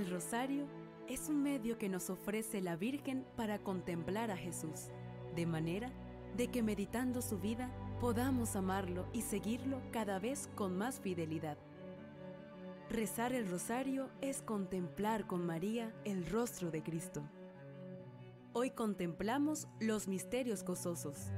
El rosario es un medio que nos ofrece la Virgen para contemplar a Jesús, de manera de que meditando su vida podamos amarlo y seguirlo cada vez con más fidelidad. Rezar el rosario es contemplar con María el rostro de Cristo. Hoy contemplamos los misterios gozosos.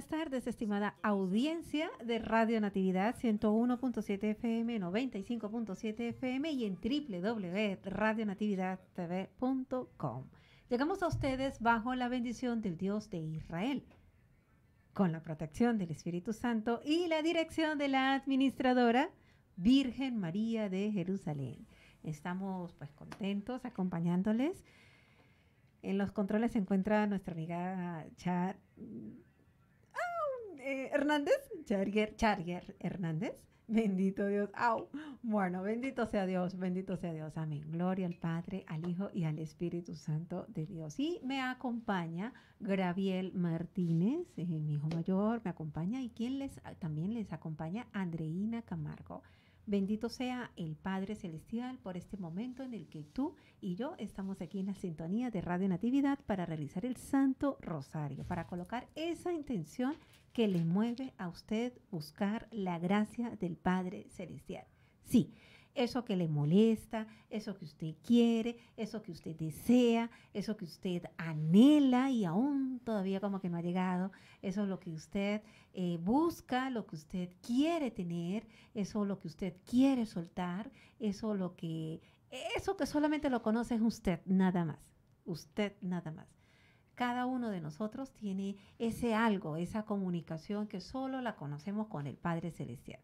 buenas tardes, estimada audiencia de Radio Natividad 101.7 FM, 95.7 FM y en www.radionatividadtv.com. Llegamos a ustedes bajo la bendición del Dios de Israel, con la protección del Espíritu Santo y la dirección de la administradora Virgen María de Jerusalén. Estamos pues contentos acompañándoles. En los controles se encuentra nuestra amiga Chad eh, Hernández, Charger, Charger Hernández. Bendito Dios. Au. Bueno, bendito sea Dios, bendito sea Dios. Amén. Gloria al Padre, al Hijo y al Espíritu Santo de Dios. Y me acompaña Graviel Martínez, eh, mi hijo mayor, me acompaña y quien les también les acompaña Andreina Camargo. Bendito sea el Padre Celestial por este momento en el que tú y yo estamos aquí en la sintonía de Radio Natividad para realizar el Santo Rosario, para colocar esa intención que le mueve a usted buscar la gracia del Padre Celestial. Sí, eso que le molesta, eso que usted quiere, eso que usted desea, eso que usted anhela y aún todavía como que no ha llegado, eso es lo que usted eh, busca, lo que usted quiere tener, eso es lo que usted quiere soltar, eso lo que, eso que solamente lo conoce usted, nada más, usted nada más cada uno de nosotros tiene ese algo, esa comunicación que solo la conocemos con el Padre Celestial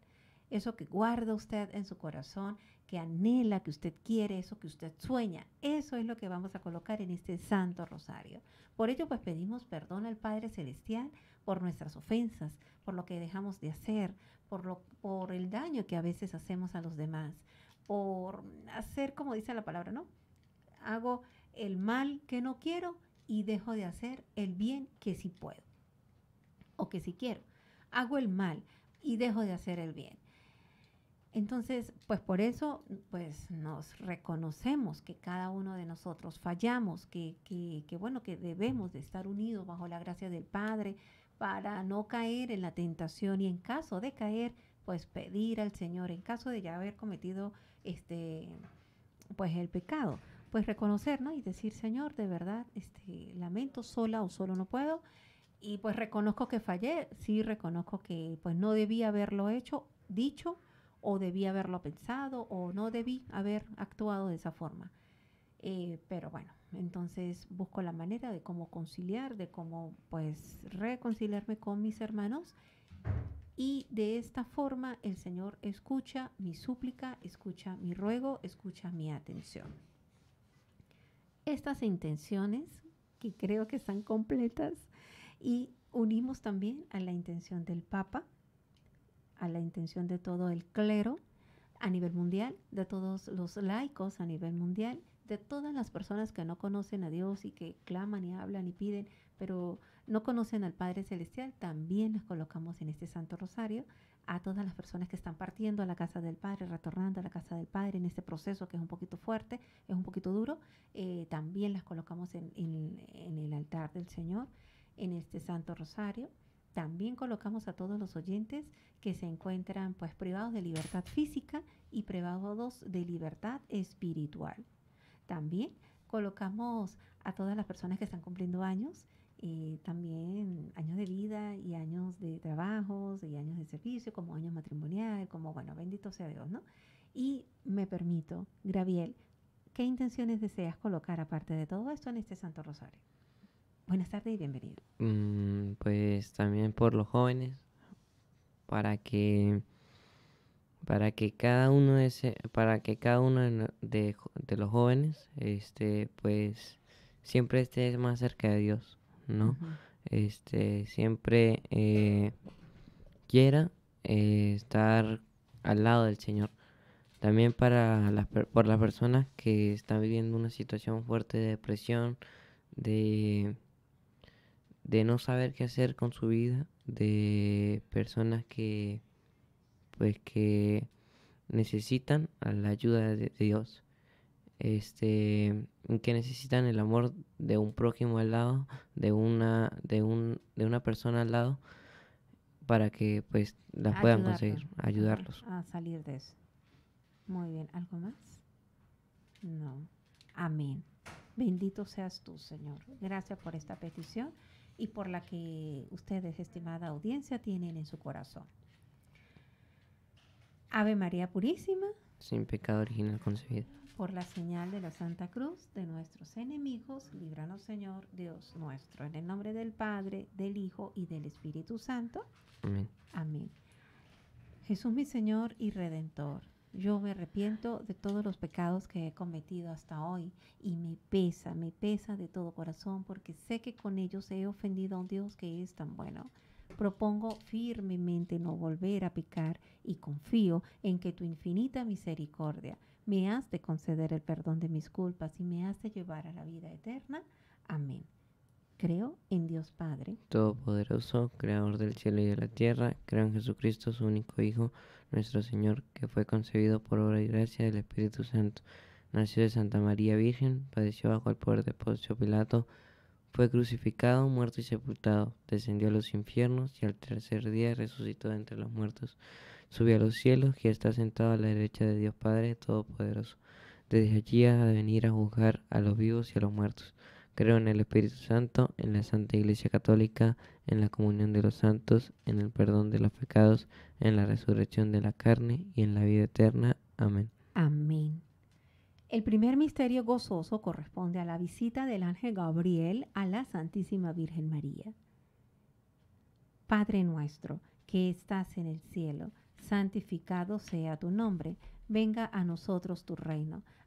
eso que guarda usted en su corazón, que anhela, que usted quiere, eso que usted sueña. Eso es lo que vamos a colocar en este Santo Rosario. Por ello, pues pedimos perdón al Padre Celestial por nuestras ofensas, por lo que dejamos de hacer, por, lo, por el daño que a veces hacemos a los demás, por hacer, como dice la palabra, ¿no? Hago el mal que no quiero y dejo de hacer el bien que sí puedo o que sí quiero. Hago el mal y dejo de hacer el bien. Entonces, pues por eso, pues nos reconocemos que cada uno de nosotros fallamos, que, que, bueno, que debemos de estar unidos bajo la gracia del Padre para no caer en la tentación y en caso de caer, pues pedir al Señor, en caso de ya haber cometido este, pues el pecado, pues reconocer, Y decir, Señor, de verdad, este, lamento sola o solo no puedo. Y pues reconozco que fallé, sí reconozco que pues no debía haberlo hecho, dicho o debí haberlo pensado o no debí haber actuado de esa forma. Eh, pero bueno, entonces busco la manera de cómo conciliar, de cómo pues reconciliarme con mis hermanos y de esta forma el Señor escucha mi súplica, escucha mi ruego, escucha mi atención. Estas intenciones, que creo que están completas, y unimos también a la intención del Papa, a la intención de todo el clero a nivel mundial, de todos los laicos a nivel mundial, de todas las personas que no conocen a Dios y que claman y hablan y piden, pero no conocen al Padre Celestial, también las colocamos en este Santo Rosario, a todas las personas que están partiendo a la casa del Padre, retornando a la casa del Padre en este proceso que es un poquito fuerte, es un poquito duro, eh, también las colocamos en el altar del Señor, en este Santo Rosario. También colocamos a todos los oyentes que se encuentran pues privados de libertad física y privados de libertad espiritual. También colocamos a todas las personas que están cumpliendo años, eh, también años de vida y años de trabajos y años de servicio, como años matrimoniales, como bueno, bendito sea Dios, ¿no? Y me permito, Graviel, ¿qué intenciones deseas colocar aparte de todo esto en este Santo Rosario? Buenas tardes y bienvenido. Mm, pues también por los jóvenes, para que para que cada uno de para que cada uno de, los jóvenes este pues siempre esté más cerca de Dios, ¿no? Este siempre eh, quiera eh, estar al lado del Señor. También para por las personas que están viviendo una situación fuerte de depresión, de de no saber qué hacer con su vida, de personas que pues que necesitan la ayuda de Dios, este, que necesitan el amor de un prójimo al lado, de una, de un, de una persona al lado, para que pues las puedan conseguir, ayudarlos. A salir de eso. Muy bien, ¿algo más? No. Amén. Bendito seas tú, Señor. Gracias por esta petición y por la que ustedes, estimada audiencia, tienen en su corazón. Ave María Purísima. Sin pecado original concebida. Por la señal de la Santa Cruz de nuestros enemigos, líbranos Señor Dios nuestro. En el nombre del Padre, del Hijo y del Espíritu Santo. Amén. Amén. Jesús mi Señor y Redentor yo me arrepiento de todos los pecados que he cometido hasta hoy y me pesa, me pesa de todo corazón porque sé que con ellos he ofendido a un Dios que es tan bueno. Propongo firmemente no volver a picar y confío en que tu infinita misericordia me has de conceder el perdón de mis culpas y me has de llevar a la vida eterna. Amén. Creo en Dios Padre. Todopoderoso, Creador del cielo y de la tierra. Creo en Jesucristo, su único Hijo, nuestro Señor, que fue concebido por obra y gracia del Espíritu Santo. Nació de Santa María Virgen, padeció bajo el poder de Poncio Pilato, fue crucificado, muerto y sepultado. Descendió a los infiernos y al tercer día resucitó entre los muertos. Subió a los cielos y está sentado a la derecha de Dios Padre Todopoderoso. Desde allí ha de venir a juzgar a los vivos y a los muertos. Creo en el Espíritu Santo, en la Santa Iglesia Católica, en la comunión de los santos, en el perdón de los pecados, en la resurrección de la carne y en la vida eterna. Amén. Amén. El primer misterio gozoso corresponde a la visita del ángel Gabriel a la Santísima Virgen María. Padre nuestro, que estás en el cielo, santificado sea tu nombre, venga a nosotros tu reino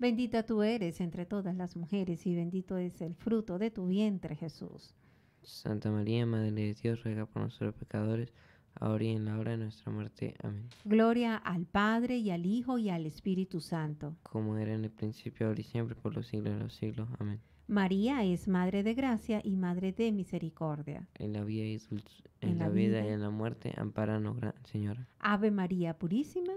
Bendita tú eres entre todas las mujeres y bendito es el fruto de tu vientre, Jesús. Santa María, Madre de Dios, ruega por nosotros pecadores, ahora y en la hora de nuestra muerte. Amén. Gloria al Padre y al Hijo y al Espíritu Santo. Como era en el principio, ahora y siempre, por los siglos de los siglos. Amén. María es Madre de Gracia y Madre de Misericordia. En la vida y, en la y en la muerte, amparanos, Señora. Ave María Purísima.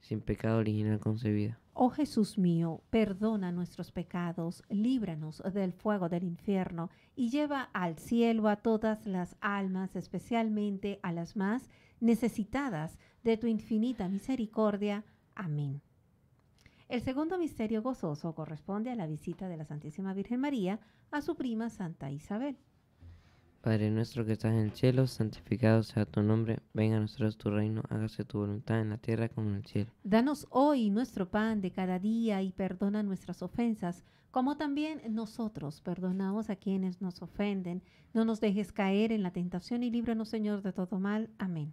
Sin pecado original concebida. Oh Jesús mío, perdona nuestros pecados, líbranos del fuego del infierno y lleva al cielo a todas las almas, especialmente a las más necesitadas de tu infinita misericordia. Amén. El segundo misterio gozoso corresponde a la visita de la Santísima Virgen María a su prima Santa Isabel. Padre nuestro que estás en el cielo, santificado sea tu nombre, venga a nosotros tu reino, hágase tu voluntad en la tierra como en el cielo. Danos hoy nuestro pan de cada día y perdona nuestras ofensas, como también nosotros perdonamos a quienes nos ofenden. No nos dejes caer en la tentación y líbranos, Señor, de todo mal. Amén.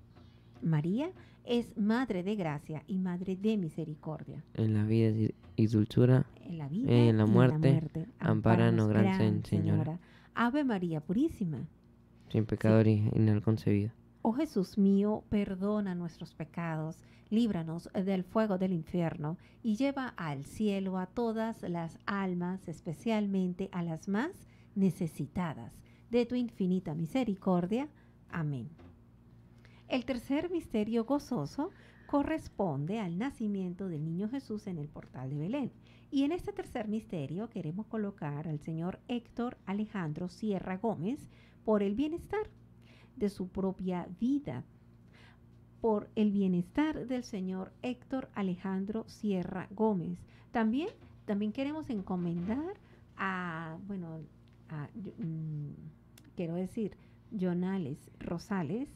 María es Madre de Gracia y Madre de Misericordia. En la vida y dulzura, en la muerte, amparanos, gran, señora. Ave María Purísima. Sin pecado en el concebido Oh Jesús mío, perdona nuestros pecados, líbranos del fuego del infierno y lleva al cielo a todas las almas, especialmente a las más necesitadas, de tu infinita misericordia. Amén. El tercer misterio gozoso corresponde al nacimiento del niño Jesús en el portal de Belén. Y en este tercer misterio queremos colocar al señor Héctor Alejandro Sierra Gómez por el bienestar de su propia vida, por el bienestar del señor Héctor Alejandro Sierra Gómez. También, también queremos encomendar a, bueno, a, mm, quiero decir, Jonales Rosales,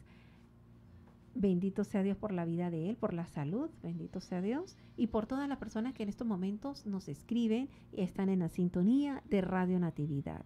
Bendito sea Dios por la vida de él, por la salud, bendito sea Dios, y por todas las personas que en estos momentos nos escriben y están en la sintonía de Radio Natividad.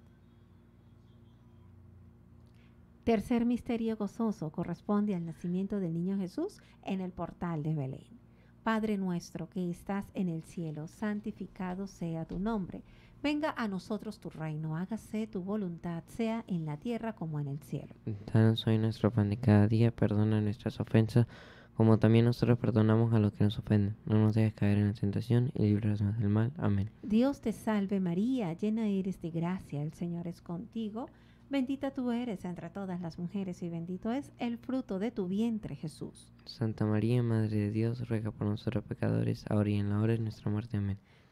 Tercer misterio gozoso corresponde al nacimiento del niño Jesús en el portal de Belén. Padre nuestro que estás en el cielo, santificado sea tu nombre Venga a nosotros tu reino, hágase tu voluntad, sea en la tierra como en el cielo. Danos hoy nuestro pan de cada día, perdona nuestras ofensas, como también nosotros perdonamos a los que nos ofenden. No nos dejes caer en la tentación y líbranos del mal. Amén. Dios te salve María, llena eres de gracia, el Señor es contigo. Bendita tú eres entre todas las mujeres y bendito es el fruto de tu vientre, Jesús. Santa María, Madre de Dios, ruega por nosotros pecadores, ahora y en la hora de nuestra muerte. Amén.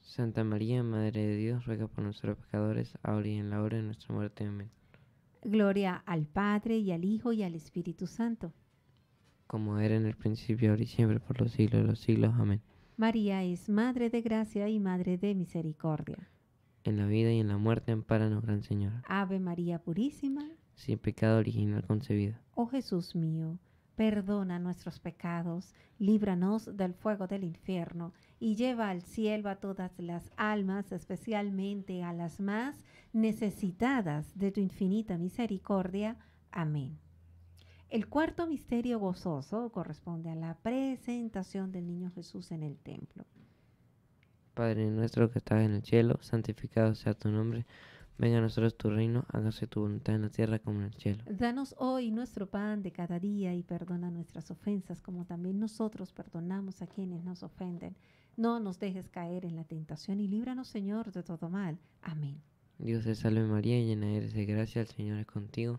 Santa María, Madre de Dios, ruega por nosotros pecadores, ahora y en la hora de nuestra muerte. Amén. Gloria al Padre y al Hijo y al Espíritu Santo. Como era en el principio, ahora y siempre, por los siglos de los siglos. Amén. María es Madre de Gracia y Madre de Misericordia. En la vida y en la muerte, amparanos, Gran Señora. Ave María Purísima. Sin pecado original concebida. Oh Jesús mío perdona nuestros pecados, líbranos del fuego del infierno y lleva al cielo a todas las almas, especialmente a las más necesitadas de tu infinita misericordia. Amén. El cuarto misterio gozoso corresponde a la presentación del niño Jesús en el templo. Padre nuestro que estás en el cielo, santificado sea tu nombre Venga a nosotros tu reino, hágase tu voluntad en la tierra como en el cielo. Danos hoy nuestro pan de cada día y perdona nuestras ofensas como también nosotros perdonamos a quienes nos ofenden. No nos dejes caer en la tentación y líbranos, Señor, de todo mal. Amén. Dios te salve María, llena eres de gracia, el Señor es contigo.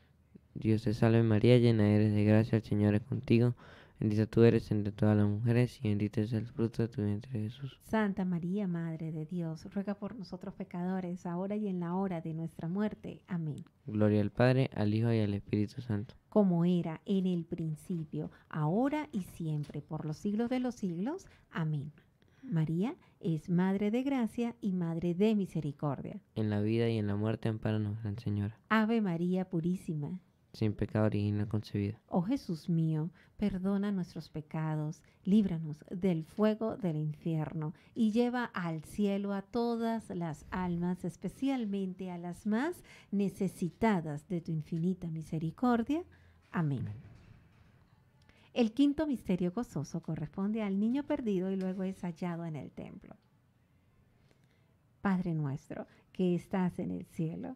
Dios te salve María, llena eres de gracia, el Señor es contigo. Bendita tú eres entre todas las mujeres y bendito es el fruto de tu vientre Jesús. Santa María, Madre de Dios, ruega por nosotros pecadores, ahora y en la hora de nuestra muerte. Amén. Gloria al Padre, al Hijo y al Espíritu Santo. Como era en el principio, ahora y siempre, por los siglos de los siglos. Amén. María es Madre de Gracia y Madre de Misericordia. En la vida y en la muerte, amparanos, Gran Señora. Ave María Purísima sin pecado original concebida. Oh Jesús mío, perdona nuestros pecados, líbranos del fuego del infierno y lleva al cielo a todas las almas, especialmente a las más necesitadas de tu infinita misericordia. Amén. El quinto misterio gozoso corresponde al niño perdido y luego es hallado en el templo. Padre nuestro, que estás en el cielo,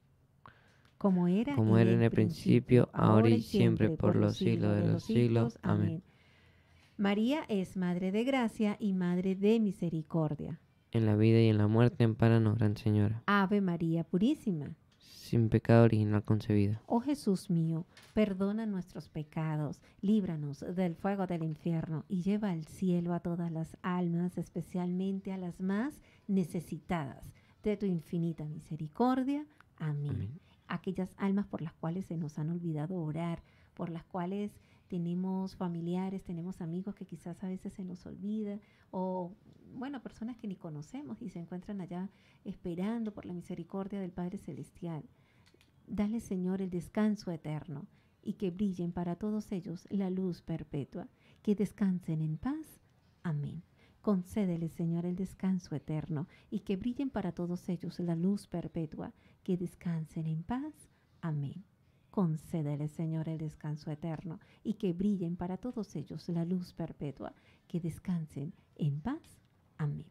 como era, en el principio, ahora y siempre, por los siglos de los siglos. Amén. María es Madre de Gracia y Madre de Misericordia. En la vida y en la muerte, amparanos, Gran Señora. Ave María Purísima. Sin pecado original concebida. Oh Jesús mío, perdona nuestros pecados, líbranos del fuego del infierno y lleva al cielo a todas las almas, especialmente a las más necesitadas de tu infinita misericordia. Amén aquellas almas por las cuales se nos han olvidado orar, por las cuales tenemos familiares, tenemos amigos que quizás a veces se nos olvida, o bueno, personas que ni conocemos y se encuentran allá esperando por la misericordia del Padre Celestial. Dale, Señor, el descanso eterno y que brillen para todos ellos la luz perpetua. Que descansen en paz. Amén. Concédele, Señor, el descanso eterno y que brillen para todos ellos la luz perpetua, que descansen en paz. Amén. Concédele, Señor, el descanso eterno y que brillen para todos ellos la luz perpetua, que descansen en paz. Amén.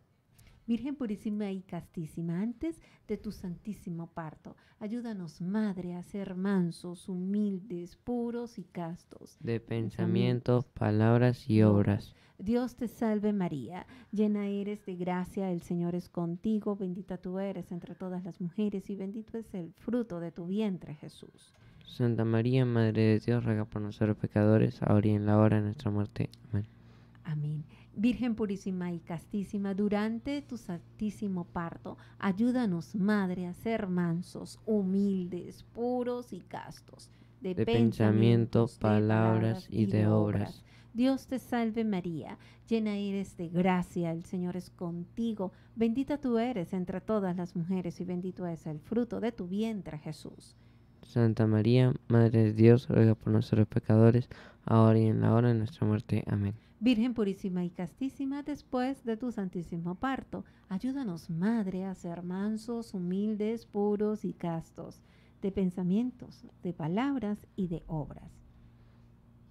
Virgen purísima y castísima, antes de tu santísimo parto, ayúdanos, Madre, a ser mansos, humildes, puros y castos. De pensamientos, palabras y obras. Dios te salve María, llena eres de gracia, el Señor es contigo, bendita tú eres entre todas las mujeres y bendito es el fruto de tu vientre Jesús. Santa María, Madre de Dios, ruega por nosotros pecadores, ahora y en la hora de nuestra muerte. Amén. Amén. Virgen purísima y castísima, durante tu santísimo parto, ayúdanos, Madre, a ser mansos, humildes, puros y castos, de, pensamiento, palabras y de, obras. Dios te salve María, llena eres de gracia, el Señor es contigo, bendita tú eres entre todas las mujeres y bendito es el fruto de tu vientre Jesús. Santa María, Madre de Dios, ruega por nosotros pecadores, ahora y en la hora de nuestra muerte. Amén. Virgen purísima y castísima, después de tu santísimo parto, ayúdanos, Madre, a ser mansos, humildes, puros y castos, de pensamientos, de palabras y de obras.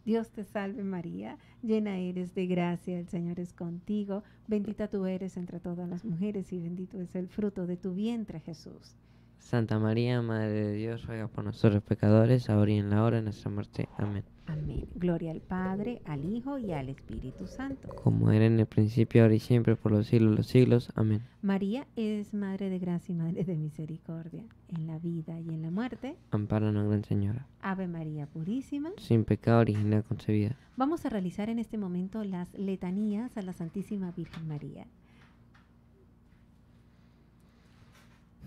Dios te salve María, llena eres de gracia, el Señor es contigo, bendita tú eres entre todas las mujeres y bendito es el fruto de tu vientre Jesús. Santa María, Madre de Dios, ruega por nosotros pecadores, ahora y en la hora de nuestra muerte. Amén. Amén. Gloria al Padre, al Hijo y al Espíritu Santo. Como era en el principio, ahora y siempre, por los siglos de los siglos. Amén. María es Madre de Gracia y Madre de Misericordia, en la vida y en la muerte. Amparanos, Gran Señora. Ave María Purísima. Sin pecado original concebida. Vamos a realizar en este momento las letanías a la Santísima Virgen María.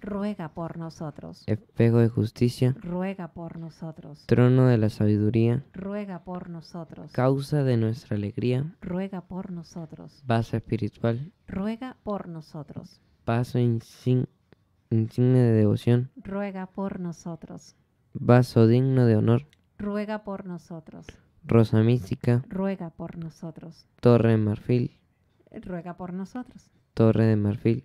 ruega por nosotros. Espejo de justicia, ruega por nosotros. Trono de la sabiduría, ruega por nosotros. Causa de nuestra alegría, ruega por nosotros. Base espiritual, ruega por nosotros. Paso insigne de devoción, ruega por nosotros. Vaso digno de honor, ruega por nosotros. Rosa mística, ruega por nosotros. Torre de marfil, ruega por nosotros. Torre de marfil,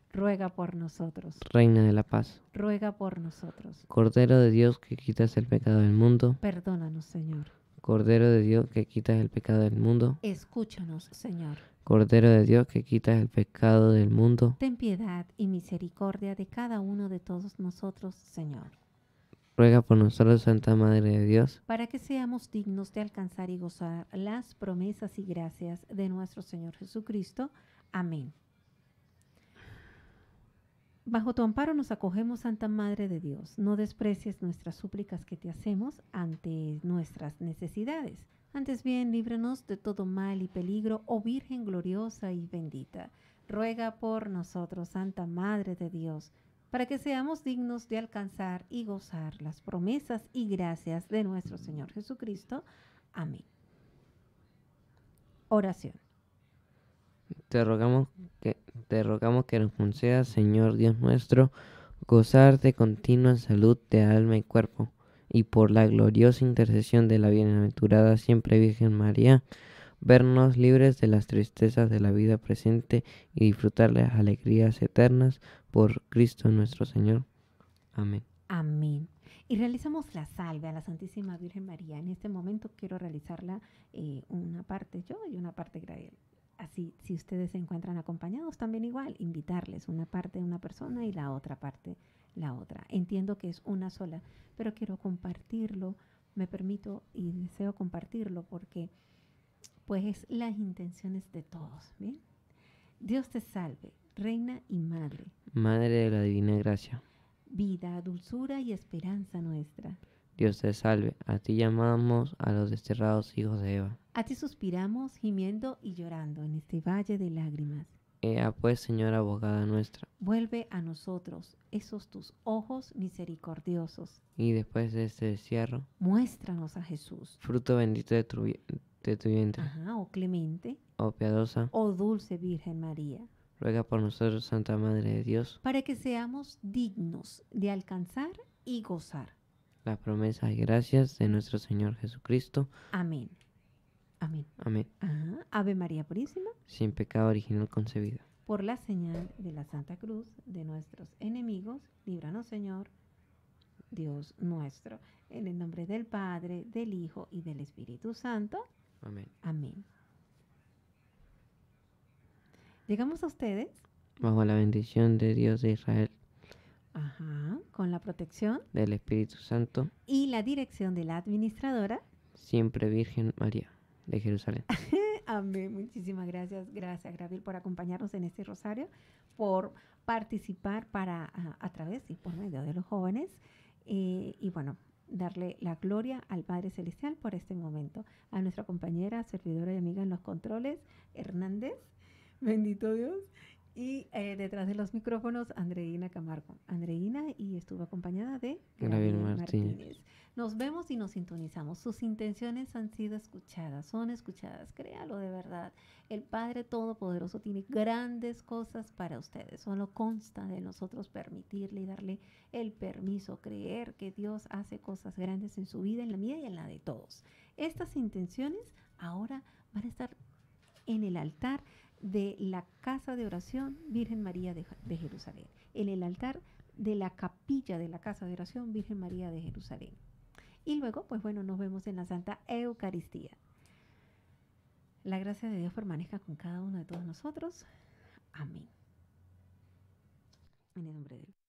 ruega por nosotros. Reina de la paz, ruega por nosotros. Cordero de Dios que quitas el pecado del mundo, perdónanos, Señor. Cordero de Dios que quitas el pecado del mundo, escúchanos, Señor. Cordero de Dios que quitas el pecado del mundo, ten piedad y misericordia de cada uno de todos nosotros, Señor. Ruega por nosotros, Santa Madre de Dios, para que seamos dignos de alcanzar y gozar las promesas y gracias de nuestro Señor Jesucristo. Amén. Bajo tu amparo nos acogemos, Santa Madre de Dios. No desprecies nuestras súplicas que te hacemos ante nuestras necesidades. Antes bien, líbranos de todo mal y peligro, oh Virgen gloriosa y bendita. Ruega por nosotros, Santa Madre de Dios, para que seamos dignos de alcanzar y gozar las promesas y gracias de nuestro Señor Jesucristo. Amén. Oración. Te rogamos que te rogamos que nos conceda, Señor Dios nuestro, gozar de continua salud de alma y cuerpo, y por la gloriosa intercesión de la bienaventurada siempre Virgen María, vernos libres de las tristezas de la vida presente y disfrutar las alegrías eternas por Cristo nuestro Señor. Amén. Amén. Y realizamos la salve a la Santísima Virgen María. En este momento quiero realizarla eh, una parte yo y una parte Gabriel así, si ustedes se encuentran acompañados, también igual, invitarles una parte de una persona y la otra parte la otra. Entiendo que es una sola, pero quiero compartirlo, me permito y deseo compartirlo porque pues es las intenciones de todos, ¿bien? Dios te salve, reina y madre. Madre de la divina gracia. Vida, dulzura y esperanza nuestra. Dios te salve, a ti llamamos a los desterrados hijos de Eva. A ti suspiramos, gimiendo y llorando en este valle de lágrimas. Ea pues, Señora abogada nuestra. Vuelve a nosotros esos tus ojos misericordiosos. Y después de este destierro, Muéstranos a Jesús. Fruto bendito de tu, de tu vientre. Ajá, oh clemente. Oh piadosa. Oh dulce Virgen María. Ruega por nosotros, Santa Madre de Dios. Para que seamos dignos de alcanzar y gozar la promesa y gracias de nuestro Señor Jesucristo. Amén. Amén. Amén. Ave María Purísima. Sin pecado original concebida. Por la señal de la Santa Cruz de nuestros enemigos, líbranos Señor, Dios nuestro. En el nombre del Padre, del Hijo y del Espíritu Santo. Amén. Amén. Llegamos a ustedes. Bajo la bendición de Dios de Israel Ajá, con la protección del Espíritu Santo y la dirección de la administradora, siempre Virgen María de Jerusalén. Amén. Muchísimas gracias, gracias Gabriel por acompañarnos en este rosario, por participar para a, través y por medio de los jóvenes eh, y bueno darle la gloria al Padre Celestial por este momento. A nuestra compañera, servidora y amiga en los controles, Hernández, bendito Dios, y eh, detrás de los micrófonos, Andreina Camargo. Andreina y estuvo acompañada de Gabriel Martínez. Nos vemos y nos sintonizamos. Sus intenciones han sido escuchadas, son escuchadas. Créalo de verdad. El Padre Todopoderoso tiene grandes cosas para ustedes. Solo consta de nosotros permitirle y darle el permiso, creer que Dios hace cosas grandes en su vida, en la mía y en la de todos. Estas intenciones ahora van a estar en el altar de la casa de oración Virgen María de, Jerusalén, en el altar de la capilla de la casa de oración Virgen María de Jerusalén. Y luego, pues bueno, nos vemos en la Santa Eucaristía. La gracia de Dios permanezca con cada uno de todos nosotros. Amén. En el nombre de